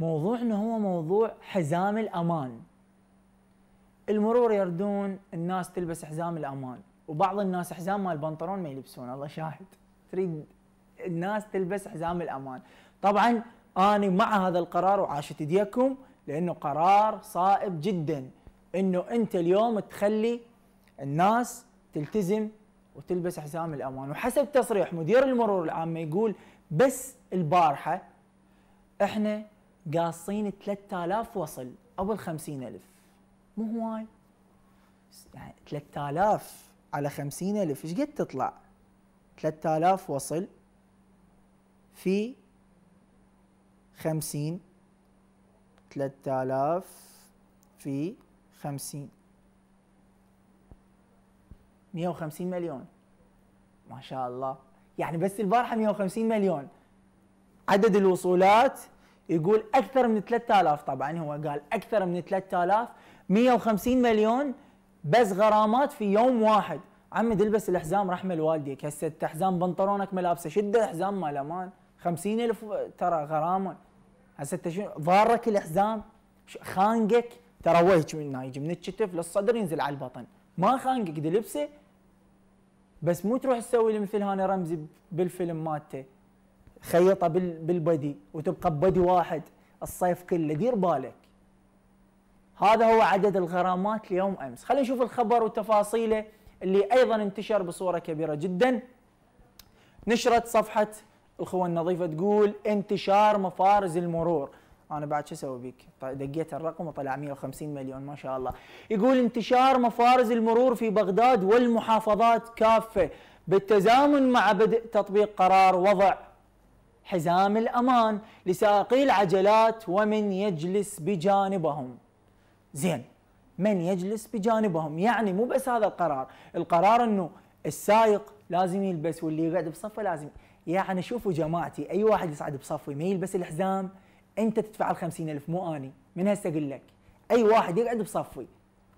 موضوعنا هو موضوع حزام الامان المرور يردون الناس تلبس حزام الامان وبعض الناس حزام مال البنطلون ما يلبسون الله شاهد تريد الناس تلبس حزام الامان طبعا انا مع هذا القرار وعاشت ايديكم لانه قرار صائب جدا انه انت اليوم تخلي الناس تلتزم وتلبس حزام الامان وحسب تصريح مدير المرور العام يقول بس البارحه احنا قاصين 3000 وصل او ال 50000 مو هواي يعني 3000 على 50000 ايش قد تطلع 3000 وصل في 50 3000 في 50 150 مليون ما شاء الله يعني بس البارحه 150 مليون عدد الوصولات يقول اكثر من 3000 طبعا هو قال اكثر من 3000 150 مليون بس غرامات في يوم واحد عمد البس الحزام رحمه لوالديك هسه انت حزام بنطلونك ملابسه شد الحزام مال امان 50000 ترى غرامه هسه انت شنو ضارك الحزام خانقك ترى وجهك من نايج من الكتف للصدر ينزل على البطن ما خانقك دي لبسه بس مو تروح تسوي مثل هاني رمزي بالفيلم مالته خيطه بالبدي وتبقى ببدي واحد الصيف كله دير بالك هذا هو عدد الغرامات ليوم امس خلينا نشوف الخبر وتفاصيله اللي ايضا انتشر بصوره كبيره جدا نشرت صفحه الخوه النظيفه تقول انتشار مفارز المرور انا بعد شو اسوي بيك؟ طيب دقيت الرقم وطلع 150 مليون ما شاء الله. يقول انتشار مفارز المرور في بغداد والمحافظات كافه بالتزامن مع بدء تطبيق قرار وضع حزام الأمان لساقي العجلات ومن يجلس بجانبهم زين من يجلس بجانبهم يعني مو بس هذا القرار القرار أنه السائق لازم يلبس واللي يقعد بصفه لازم يعني شوفوا جماعتي أي واحد يصعد بصفه ما يلبس الحزام أنت تدفع الخمسين ألف مو أني من هسه أقول لك أي واحد يقعد بصفي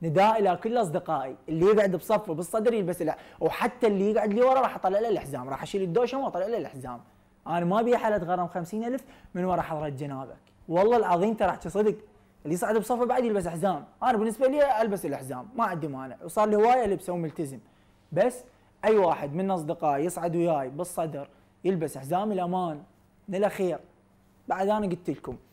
نداء الى كل اصدقائي اللي يقعد بصفه بالصدر يلبس وحتى اللي يقعد لي ورا راح اطلع له الحزام راح اشيل الدوشه واطلع له الحزام انا ما ابي احد اتغرم 50000 من ورا حضره جنابك والله العظيم ترى احكي صدق اللي يصعد بصفه بعد يلبس حزام انا بالنسبه لي البس الحزام ما عندي مانع وصار لي هوايه لبسه وملتزم بس اي واحد من اصدقائي يصعد وياي بالصدر يلبس حزام الامان من الاخير بعد انا قلت لكم